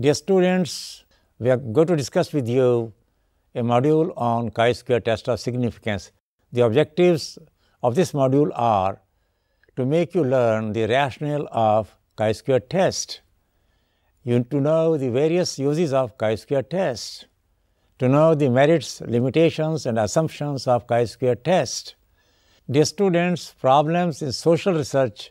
Dear students, we are going to discuss with you a module on chi-square test of significance. The objectives of this module are to make you learn the rationale of chi-square test. You need to know the various uses of chi-square test, to know the merits, limitations and assumptions of chi-square test. Dear students, problems in social research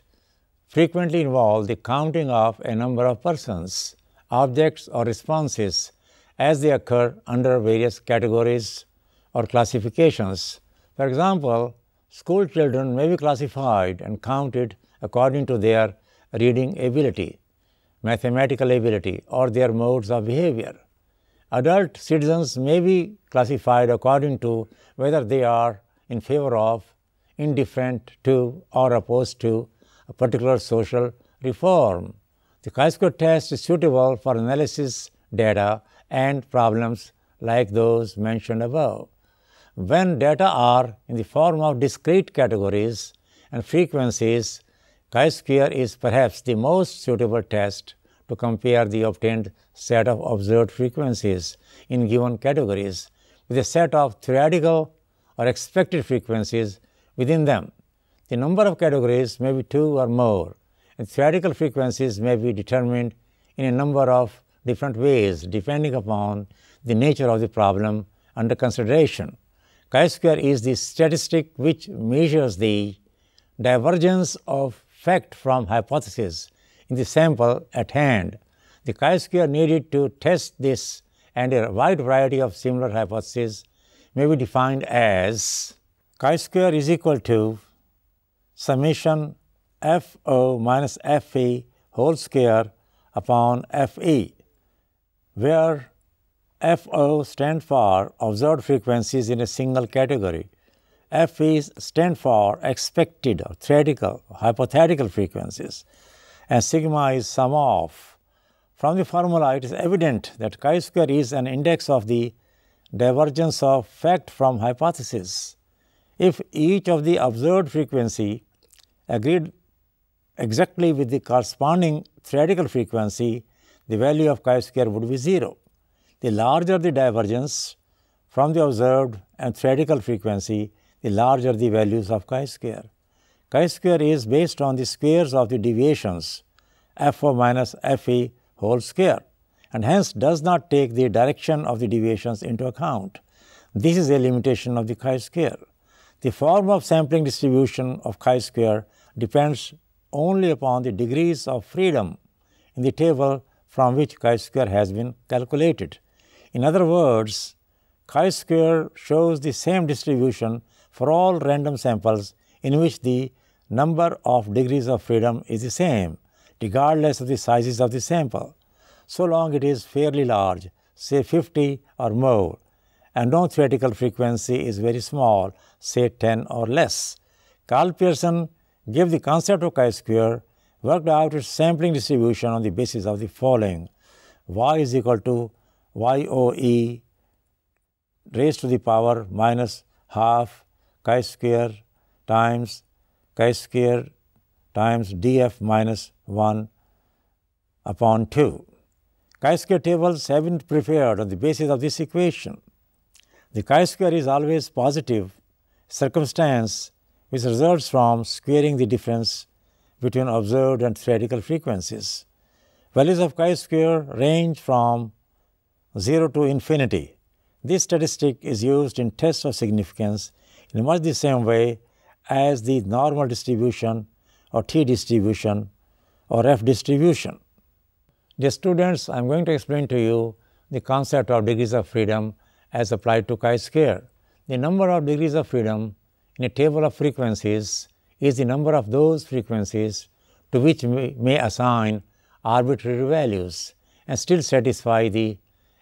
frequently involve the counting of a number of persons objects or responses as they occur under various categories or classifications. For example, school children may be classified and counted according to their reading ability, mathematical ability or their modes of behavior. Adult citizens may be classified according to whether they are in favor of, indifferent to or opposed to a particular social reform the chi-square test is suitable for analysis data and problems like those mentioned above. When data are in the form of discrete categories and frequencies, chi-square is perhaps the most suitable test to compare the obtained set of observed frequencies in given categories with a set of theoretical or expected frequencies within them. The number of categories may be two or more, and theoretical frequencies may be determined in a number of different ways depending upon the nature of the problem under consideration. Chi-square is the statistic which measures the divergence of fact from hypothesis in the sample at hand. The chi-square needed to test this and a wide variety of similar hypotheses may be defined as chi-square is equal to summation FO minus FE whole square upon FE, where FO stand for observed frequencies in a single category. FE stand for expected or theoretical, hypothetical frequencies, and sigma is sum of. From the formula, it is evident that chi-square is an index of the divergence of fact from hypothesis. If each of the observed frequency agreed exactly with the corresponding theoretical frequency, the value of chi-square would be 0. The larger the divergence from the observed and theoretical frequency, the larger the values of chi-square. Chi-square is based on the squares of the deviations f minus fe whole square and hence does not take the direction of the deviations into account. This is a limitation of the chi-square. The form of sampling distribution of chi-square depends only upon the degrees of freedom in the table from which chi-square has been calculated. In other words, chi-square shows the same distribution for all random samples in which the number of degrees of freedom is the same, regardless of the sizes of the sample, so long it is fairly large, say 50 or more, and no theoretical frequency is very small, say 10 or less. Carl Pearson give the concept of chi-square, worked out its sampling distribution on the basis of the following. y is equal to yoe raised to the power minus half chi-square times chi-square times df minus 1 upon 2. Chi-square tables have been prepared on the basis of this equation. The chi-square is always positive circumstance which results from squaring the difference between observed and theoretical frequencies. Values of chi-square range from 0 to infinity. This statistic is used in tests of significance in much the same way as the normal distribution or t distribution or f distribution. Dear students, I am going to explain to you the concept of degrees of freedom as applied to chi-square. The number of degrees of freedom in a table of frequencies is the number of those frequencies to which we may assign arbitrary values and still satisfy the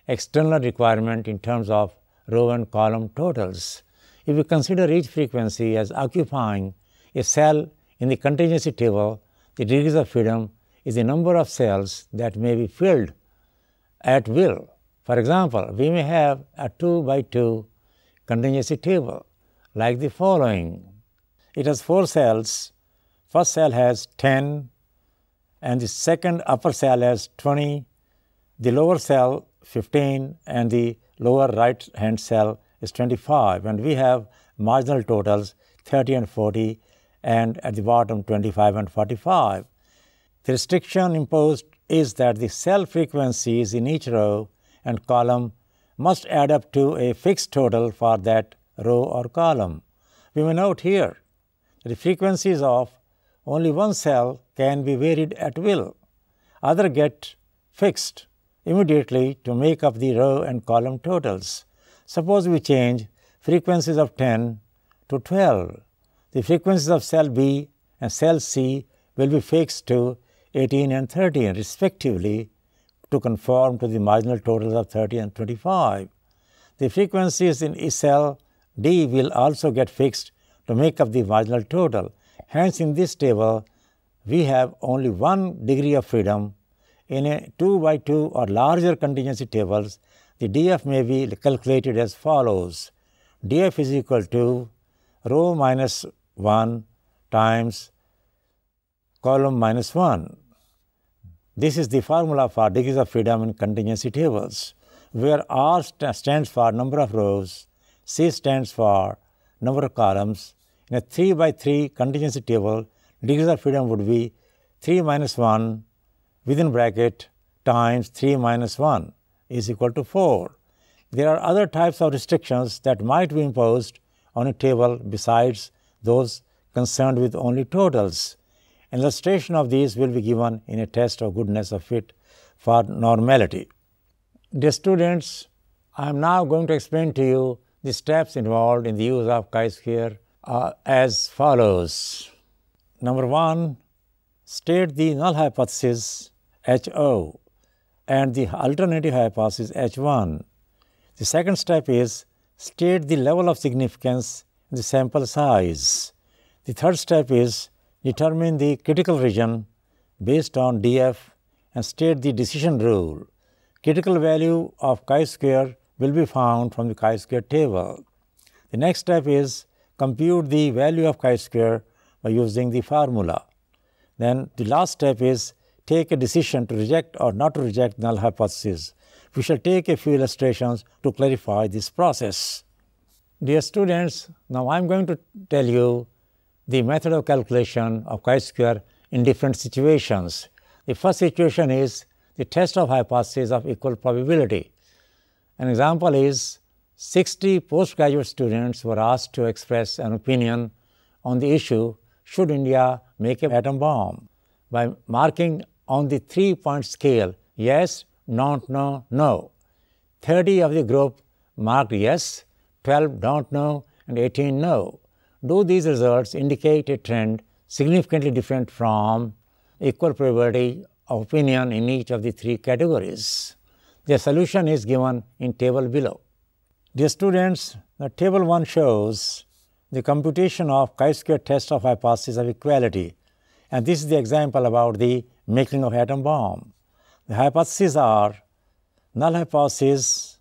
external requirement in terms of row and column totals. If we consider each frequency as occupying a cell in the contingency table, the degrees of freedom is the number of cells that may be filled at will. For example, we may have a 2 by 2 contingency table like the following. It has four cells. First cell has 10, and the second upper cell has 20, the lower cell 15, and the lower right hand cell is 25. And we have marginal totals 30 and 40, and at the bottom 25 and 45. The restriction imposed is that the cell frequencies in each row and column must add up to a fixed total for that row or column. We may note here that the frequencies of only one cell can be varied at will. Other get fixed immediately to make up the row and column totals. Suppose we change frequencies of 10 to 12. The frequencies of cell B and cell C will be fixed to 18 and 13 respectively to conform to the marginal totals of 30 and 25. The frequencies in each cell d will also get fixed to make up the marginal total. Hence, in this table, we have only one degree of freedom. In a 2 by 2 or larger contingency tables, the df may be calculated as follows. df is equal to row minus 1 times column minus 1. This is the formula for degrees of freedom in contingency tables, where r st stands for number of rows C stands for number of columns. In a 3 by 3 contingency table, degrees of freedom would be 3 minus 1 within bracket times 3 minus 1 is equal to 4. There are other types of restrictions that might be imposed on a table besides those concerned with only totals. illustration of these will be given in a test of goodness of fit for normality. Dear students, I am now going to explain to you the steps involved in the use of chi-square are as follows. Number one, state the null hypothesis HO and the alternative hypothesis H1. The second step is state the level of significance in the sample size. The third step is determine the critical region based on DF and state the decision rule. Critical value of chi-square will be found from the chi-square table. The next step is compute the value of chi-square by using the formula. Then the last step is take a decision to reject or not to reject null hypothesis. We shall take a few illustrations to clarify this process. Dear students, now I am going to tell you the method of calculation of chi-square in different situations. The first situation is the test of hypothesis of equal probability. An example is 60 postgraduate students were asked to express an opinion on the issue should India make an atom bomb by marking on the three point scale yes, not, no, no. 30 of the group marked yes, 12 don't know, and 18 no. Do these results indicate a trend significantly different from equal probability of opinion in each of the three categories? The solution is given in table below. Dear students, the table 1 shows the computation of chi-square test of hypothesis of equality and this is the example about the making of atom bomb. The hypotheses are null hypothesis,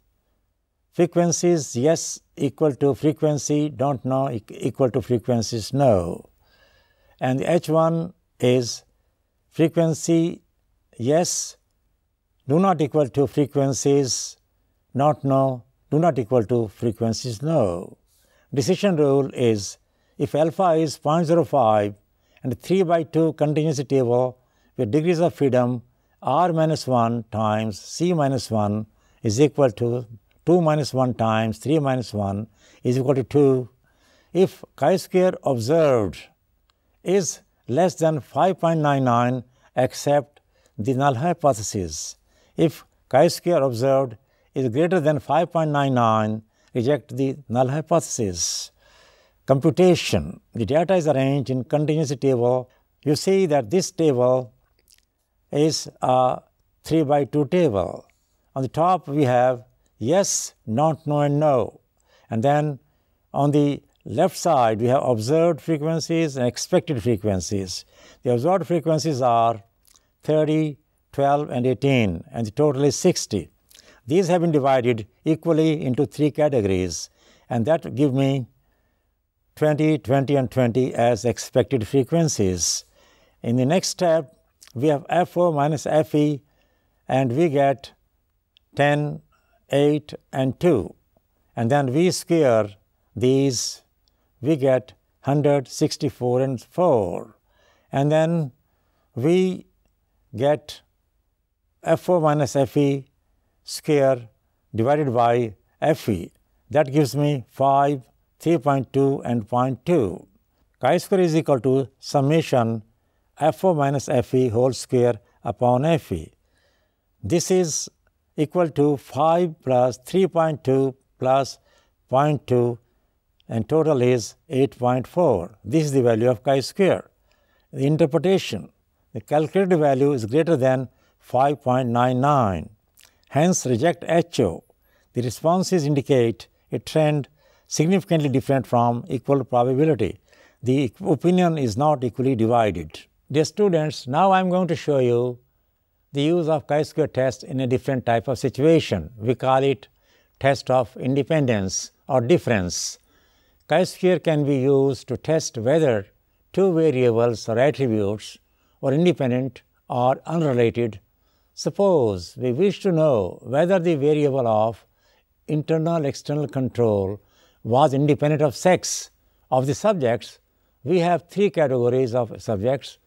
frequencies yes equal to frequency don't know equal to frequencies no and H1 is frequency yes do not equal to frequencies not no, do not equal to frequencies no. Decision rule is if alpha is 0.05 and 3 by 2 contingency table with degrees of freedom r minus 1 times c minus 1 is equal to 2 minus 1 times 3 minus 1 is equal to 2. If chi square observed is less than 5.99 except the null hypothesis if chi-square observed is greater than 5.99, reject the null hypothesis. Computation. The data is arranged in contingency table. You see that this table is a 3 by 2 table. On the top we have yes, not, no and no. And then on the left side we have observed frequencies and expected frequencies. The observed frequencies are 30, 12, and 18, and the total is 60. These have been divided equally into three categories, and that give me 20, 20, and 20 as expected frequencies. In the next step, we have f minus Fe, and we get 10, 8, and 2. And then we square these, we get 164 and 4. And then we get f minus Fe square divided by Fe. That gives me 5, 3.2 and 0.2. Chi square is equal to summation f minus Fe whole square upon Fe. This is equal to 5 plus 3.2 plus 0.2 and total is 8.4. This is the value of chi square. The interpretation, the calculated value is greater than 5.99. Hence, reject HO. The responses indicate a trend significantly different from equal probability. The opinion is not equally divided. Dear students, now I am going to show you the use of chi-square test in a different type of situation. We call it test of independence or difference. Chi-square can be used to test whether two variables or attributes are independent or unrelated Suppose we wish to know whether the variable of internal external control was independent of sex of the subjects, we have three categories of subjects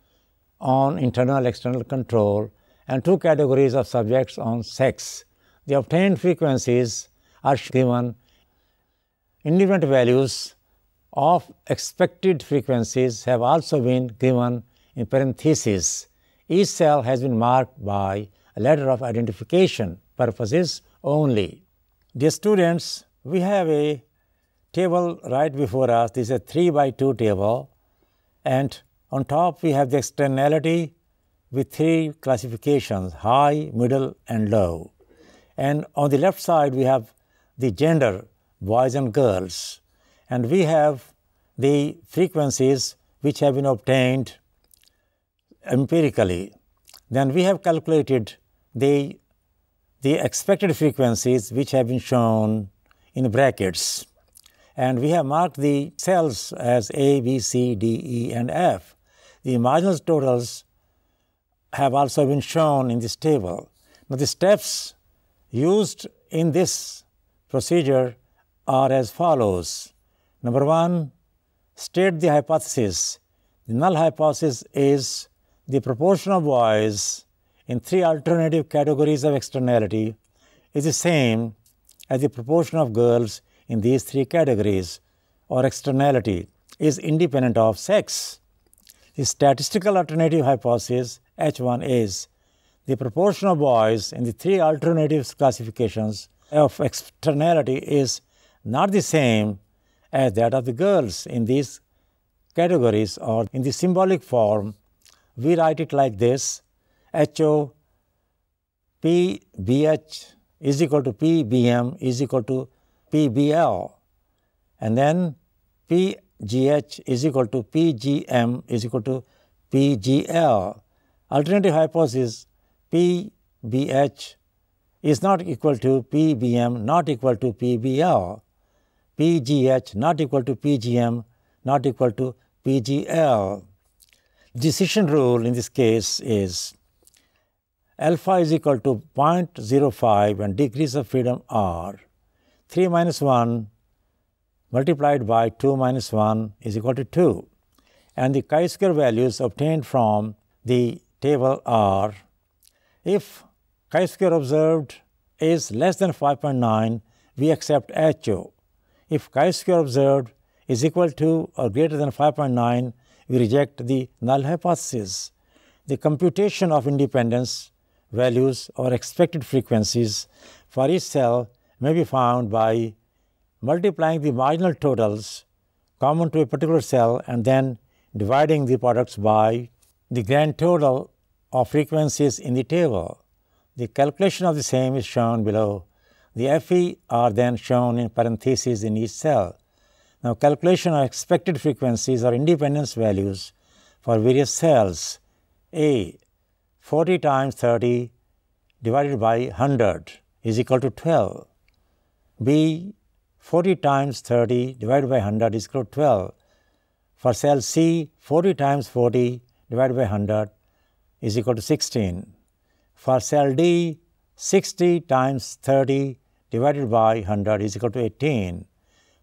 on internal external control and two categories of subjects on sex. The obtained frequencies are given independent values of expected frequencies have also been given in parentheses. Each cell has been marked by letter of identification purposes only. Dear students, we have a table right before us. This is a 3 by 2 table and on top we have the externality with three classifications high, middle and low. And on the left side we have the gender boys and girls and we have the frequencies which have been obtained empirically. Then we have calculated the, the expected frequencies which have been shown in brackets. And we have marked the cells as A, B, C, D, E, and F. The marginal totals have also been shown in this table. Now, the steps used in this procedure are as follows. Number one, state the hypothesis. The null hypothesis is the proportion of boys in three alternative categories of externality is the same as the proportion of girls in these three categories or externality is independent of sex. The statistical alternative hypothesis H1 is the proportion of boys in the three alternative classifications of externality is not the same as that of the girls in these categories or in the symbolic form. We write it like this H O P B H is equal to P B M is equal to P B L and then P G H is equal to P G M is equal to P G L. Alternative hypothesis P B H is not equal to P B M not equal to P B L. P G H not equal to P G M not equal to P G L. Decision rule in this case is alpha is equal to 0.05 and degrees of freedom are 3 minus 1 multiplied by 2 minus 1 is equal to 2 and the chi-square values obtained from the table are if chi-square observed is less than 5.9 we accept HO. If chi-square observed is equal to or greater than 5.9 we reject the null hypothesis. The computation of independence values or expected frequencies for each cell may be found by multiplying the marginal totals common to a particular cell and then dividing the products by the grand total of frequencies in the table. The calculation of the same is shown below. The FE are then shown in parentheses in each cell. Now, calculation of expected frequencies or independence values for various cells A 40 times 30 divided by 100 is equal to 12. B, 40 times 30 divided by 100 is equal to 12. For cell C, 40 times 40 divided by 100 is equal to 16. For cell D, 60 times 30 divided by 100 is equal to 18.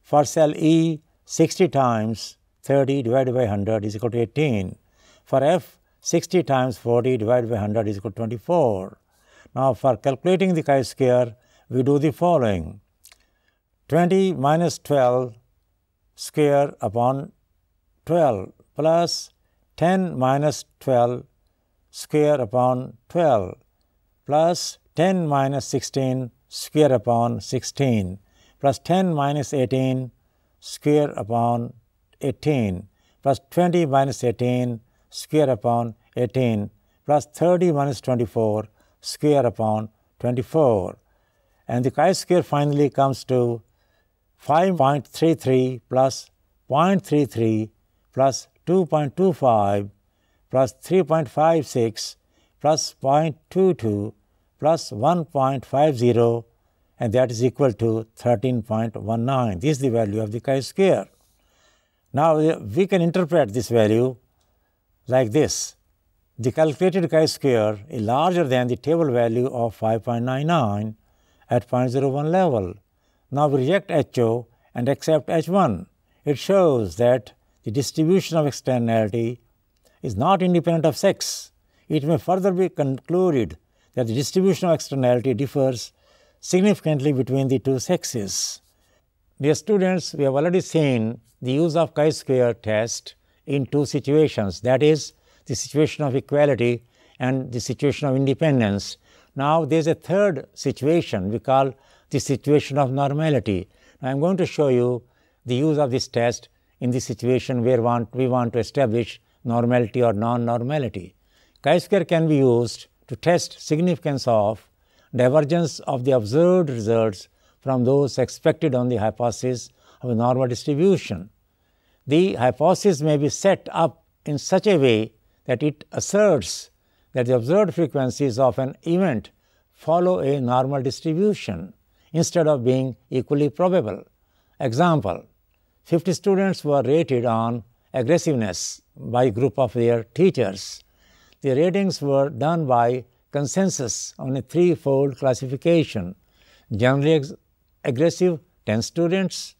For cell E, 60 times 30 divided by 100 is equal to 18. For F, 60 times 40 divided by 100 is equal to 24. Now, for calculating the chi square, we do the following 20 minus 12 square upon 12 plus 10 minus 12 square upon 12 plus 10 minus 16 square upon 16 plus 10 minus 18 square upon 18 plus 20 minus 18 square upon 18 plus 30 minus 24 square upon 24. And the chi-square finally comes to 5.33 plus 0.33 plus 2.25 plus 3.56 plus 0.22 plus 1.50 and that is equal to 13.19. This is the value of the chi-square. Now, we can interpret this value like this. The calculated chi-square is larger than the table value of 5.99 at 0.01 level. Now we reject HO and accept H1. It shows that the distribution of externality is not independent of sex. It may further be concluded that the distribution of externality differs significantly between the two sexes. Dear students, we have already seen the use of chi-square test in two situations that is, the situation of equality and the situation of independence. Now, there is a third situation we call the situation of normality. Now, I am going to show you the use of this test in the situation where want, we want to establish normality or non-normality. Chi-square can be used to test significance of divergence of the observed results from those expected on the hypothesis of a normal distribution the hypothesis may be set up in such a way that it asserts that the observed frequencies of an event follow a normal distribution instead of being equally probable. Example, 50 students were rated on aggressiveness by group of their teachers. The ratings were done by consensus on a three-fold classification. Generally aggressive, 10 students,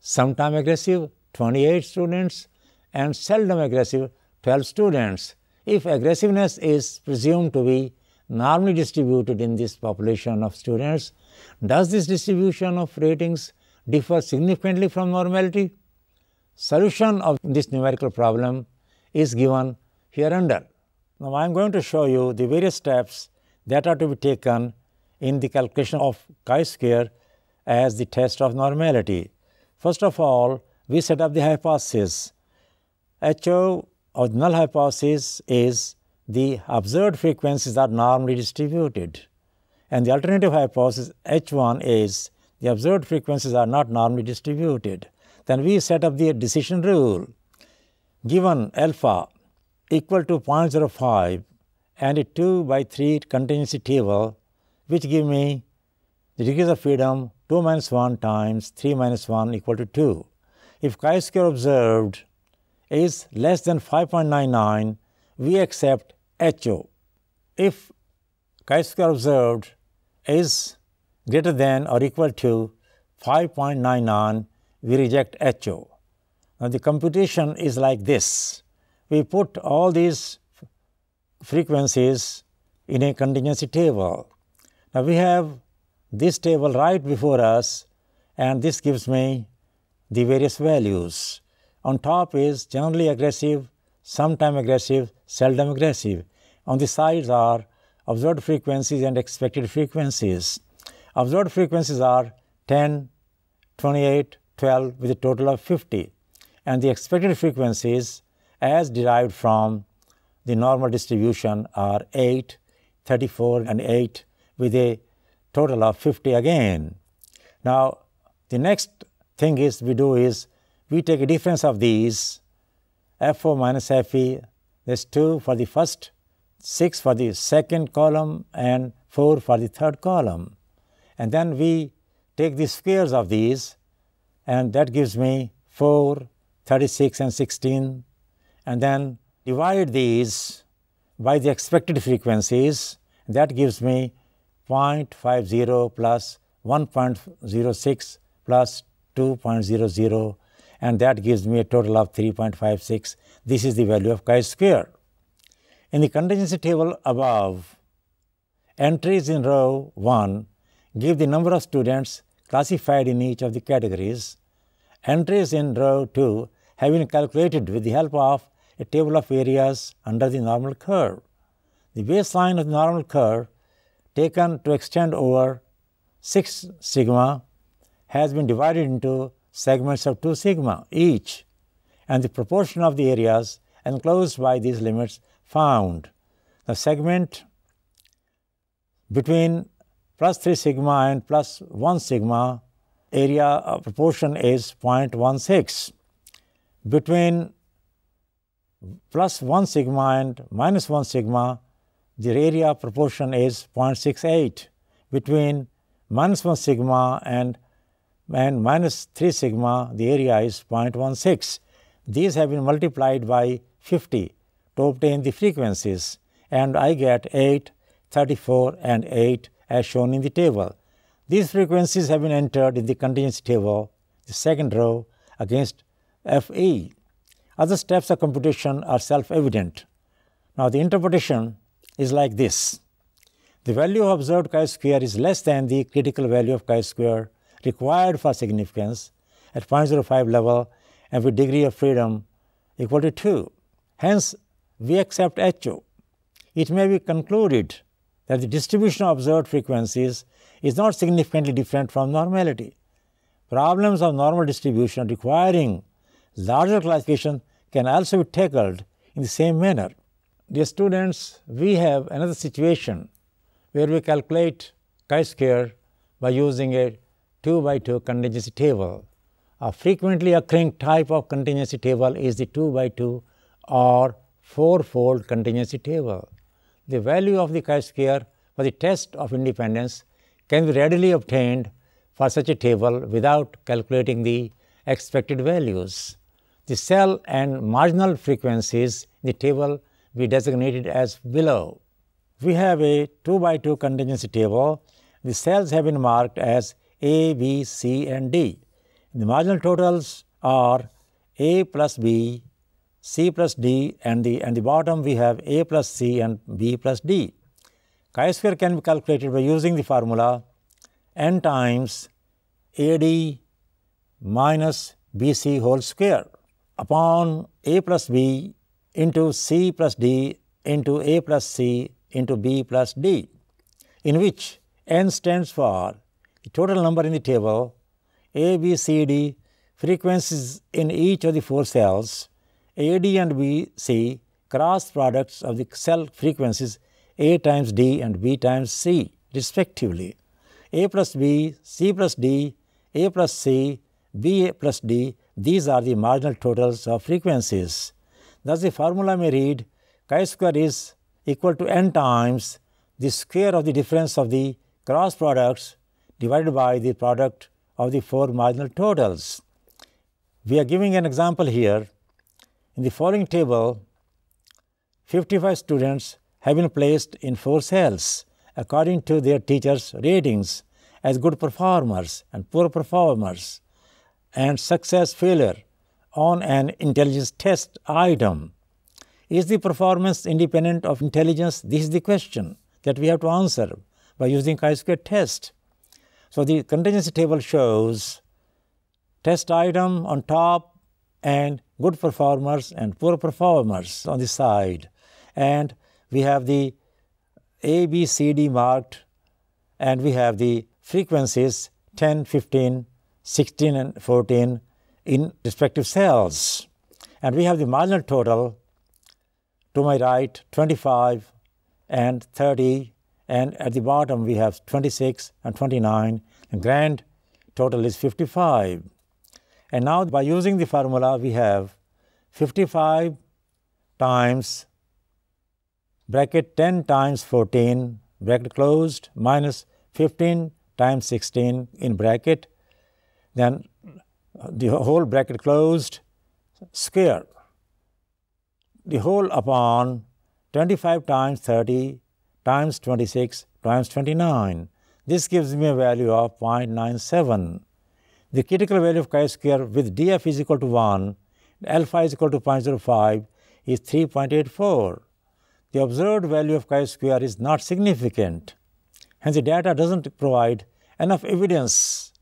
sometime aggressive, 28 students and seldom aggressive 12 students. If aggressiveness is presumed to be normally distributed in this population of students, does this distribution of ratings differ significantly from normality? Solution of this numerical problem is given hereunder. Now, I am going to show you the various steps that are to be taken in the calculation of chi-square as the test of normality. First of all, we set up the hypothesis. HO or null hypothesis is the observed frequencies are normally distributed. And the alternative hypothesis H1 is the observed frequencies are not normally distributed. Then we set up the decision rule given alpha equal to 0.05 and a 2 by 3 contingency table which give me the degrees of freedom 2 minus 1 times 3 minus 1 equal to 2. If chi-square observed is less than 5.99, we accept HO. If chi-square observed is greater than or equal to 5.99, we reject HO. Now, the computation is like this. We put all these frequencies in a contingency table. Now, we have this table right before us and this gives me the various values. On top is generally aggressive, sometime aggressive, seldom aggressive. On the sides are observed frequencies and expected frequencies. Observed frequencies are 10, 28, 12 with a total of 50 and the expected frequencies as derived from the normal distribution are 8, 34 and 8 with a total of 50 again. Now, the next thing is we do is we take a difference of these F4 minus Fe, there's 2 for the first, 6 for the second column and 4 for the third column. And then we take the squares of these and that gives me 4, 36 and 16 and then divide these by the expected frequencies that gives me 0.50 plus 1.06 plus 2.00 and that gives me a total of 3.56. This is the value of chi square. In the contingency table above, entries in row 1 give the number of students classified in each of the categories. Entries in row 2 have been calculated with the help of a table of areas under the normal curve. The baseline of the normal curve taken to extend over 6 sigma has been divided into segments of 2 sigma each, and the proportion of the areas enclosed by these limits found. The segment between plus 3 sigma and plus 1 sigma area uh, proportion is 0.16. Between plus 1 sigma and minus 1 sigma, the area proportion is 0.68. Between minus 1 sigma and and minus 3 sigma the area is 0.16. These have been multiplied by 50 to obtain the frequencies and I get 8, 34 and 8 as shown in the table. These frequencies have been entered in the contingency table, the second row against FE. Other steps of computation are self-evident. Now the interpretation is like this. The value of observed chi square is less than the critical value of chi square required for significance at 0.05 level and with degree of freedom equal to 2. Hence, we accept HO. It may be concluded that the distribution of observed frequencies is not significantly different from normality. Problems of normal distribution requiring larger classification can also be tackled in the same manner. Dear students, we have another situation where we calculate chi-square by using a 2 by 2 contingency table. A frequently occurring type of contingency table is the 2 by 2 or 4 fold contingency table. The value of the chi-square for the test of independence can be readily obtained for such a table without calculating the expected values. The cell and marginal frequencies in the table be designated as below. We have a 2 by 2 contingency table. The cells have been marked as a, B, C and D. The marginal totals are A plus B, C plus D and the, and the bottom we have A plus C and B plus D. Chi-square can be calculated by using the formula n times AD minus BC whole square upon A plus B into C plus D into A plus C into B plus D in which n stands for the total number in the table A, B, C, D, frequencies in each of the four cells, A, D and B, C, cross products of the cell frequencies A times D and B times C respectively. A plus B, C plus D, A plus C, B A plus D, these are the marginal totals of frequencies. Thus, the formula may read chi square is equal to n times the square of the difference of the cross products divided by the product of the four marginal totals. We are giving an example here. In the following table, 55 students have been placed in four cells according to their teachers' ratings as good performers and poor performers and success failure on an intelligence test item. Is the performance independent of intelligence? This is the question that we have to answer by using chi-square test. So the contingency table shows test item on top and good performers and poor performers on the side. And we have the A, B, C, D marked and we have the frequencies 10, 15, 16 and 14 in respective cells. And we have the marginal total to my right 25 and 30 and at the bottom we have 26 and 29. and grand total is 55. And now by using the formula we have 55 times bracket 10 times 14 bracket closed minus 15 times 16 in bracket then the whole bracket closed square the whole upon 25 times 30 times 26 times 29. This gives me a value of 0.97. The critical value of chi-square with df is equal to 1, alpha is equal to 0.05 is 3.84. The observed value of chi-square is not significant. Hence, the data doesn't provide enough evidence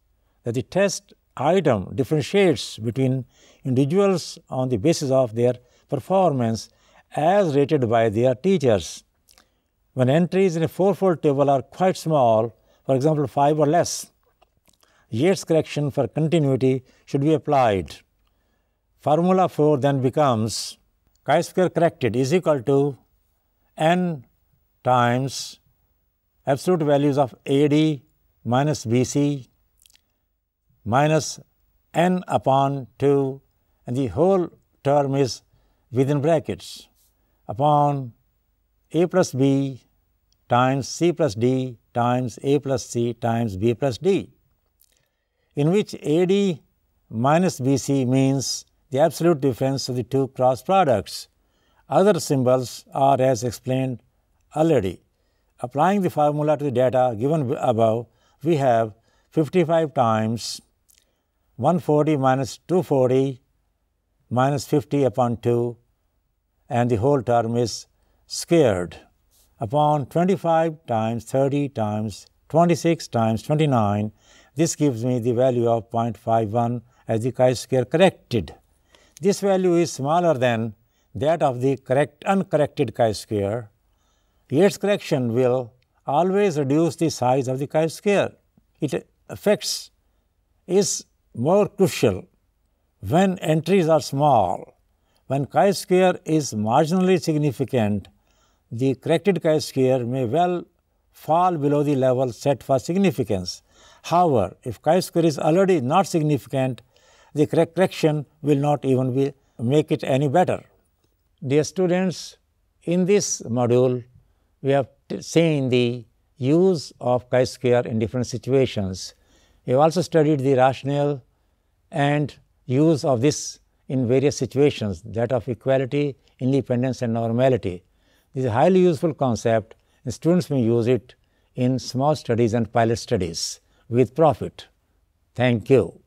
that the test item differentiates between individuals on the basis of their performance as rated by their teachers. When entries in a fourfold table are quite small, for example 5 or less, Yates correction for continuity should be applied. Formula 4 then becomes chi-square corrected is equal to n times absolute values of AD minus BC minus n upon 2 and the whole term is within brackets upon a plus b times c plus d times a plus c times b plus d, in which AD minus BC means the absolute difference of the two cross products. Other symbols are as explained already. Applying the formula to the data given above, we have 55 times 140 minus 240 minus 50 upon 2 and the whole term is squared upon 25 times 30 times 26 times 29. This gives me the value of 0.51 as the chi-square corrected. This value is smaller than that of the correct uncorrected chi-square. Yates correction will always reduce the size of the chi-square. It affects is more crucial when entries are small when chi-square is marginally significant, the corrected chi-square may well fall below the level set for significance. However, if chi-square is already not significant, the correction will not even be make it any better. Dear students, in this module, we have seen the use of chi-square in different situations. We have also studied the rationale and use of this in various situations that of equality, independence and normality. This is a highly useful concept and students may use it in small studies and pilot studies with profit. Thank you.